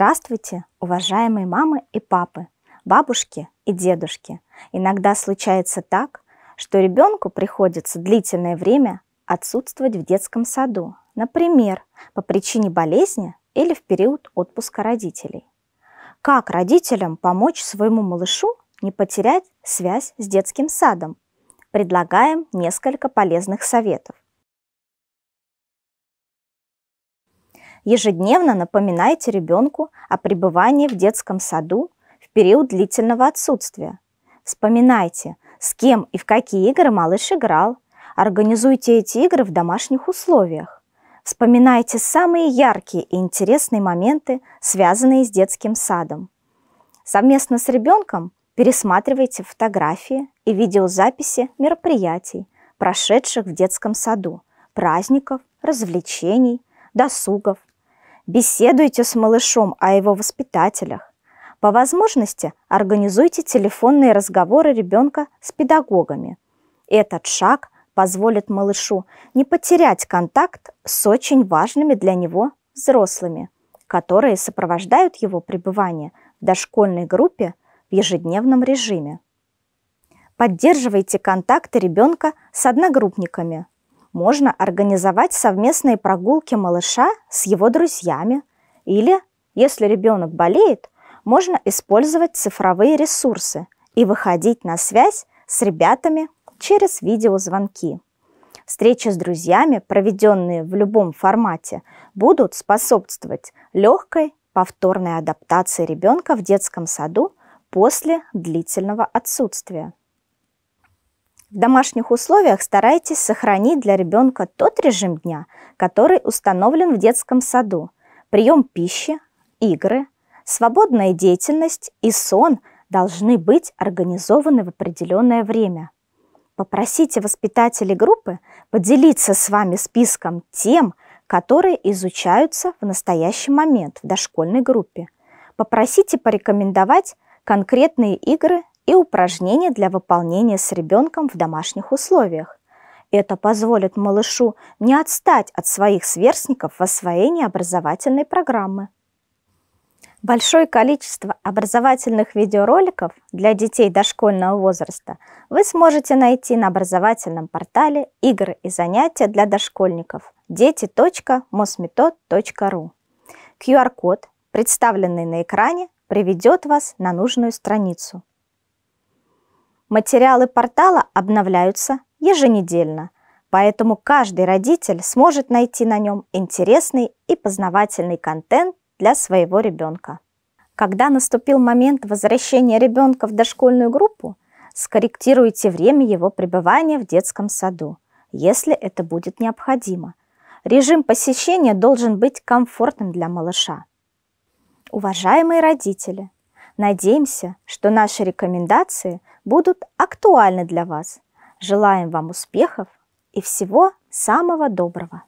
Здравствуйте, уважаемые мамы и папы, бабушки и дедушки. Иногда случается так, что ребенку приходится длительное время отсутствовать в детском саду, например, по причине болезни или в период отпуска родителей. Как родителям помочь своему малышу не потерять связь с детским садом? Предлагаем несколько полезных советов. Ежедневно напоминайте ребенку о пребывании в детском саду в период длительного отсутствия. Вспоминайте, с кем и в какие игры малыш играл. Организуйте эти игры в домашних условиях. Вспоминайте самые яркие и интересные моменты, связанные с детским садом. Совместно с ребенком пересматривайте фотографии и видеозаписи мероприятий, прошедших в детском саду, праздников, развлечений, досугов, Беседуйте с малышом о его воспитателях. По возможности организуйте телефонные разговоры ребенка с педагогами. Этот шаг позволит малышу не потерять контакт с очень важными для него взрослыми, которые сопровождают его пребывание в дошкольной группе в ежедневном режиме. Поддерживайте контакты ребенка с одногруппниками можно организовать совместные прогулки малыша с его друзьями. Или, если ребенок болеет, можно использовать цифровые ресурсы и выходить на связь с ребятами через видеозвонки. Встречи с друзьями, проведенные в любом формате, будут способствовать легкой повторной адаптации ребенка в детском саду после длительного отсутствия. В домашних условиях старайтесь сохранить для ребенка тот режим дня, который установлен в детском саду. Прием пищи, игры, свободная деятельность и сон должны быть организованы в определенное время. Попросите воспитателей группы поделиться с вами списком тем, которые изучаются в настоящий момент в дошкольной группе. Попросите порекомендовать конкретные игры и упражнения для выполнения с ребенком в домашних условиях. Это позволит малышу не отстать от своих сверстников в освоении образовательной программы. Большое количество образовательных видеороликов для детей дошкольного возраста вы сможете найти на образовательном портале «Игры и занятия для дошкольников» дети.мосметод.ру. QR-код, представленный на экране, приведет вас на нужную страницу. Материалы портала обновляются еженедельно, поэтому каждый родитель сможет найти на нем интересный и познавательный контент для своего ребенка. Когда наступил момент возвращения ребенка в дошкольную группу, скорректируйте время его пребывания в детском саду, если это будет необходимо. Режим посещения должен быть комфортным для малыша. Уважаемые родители, Надеемся, что наши рекомендации будут актуальны для вас. Желаем вам успехов и всего самого доброго!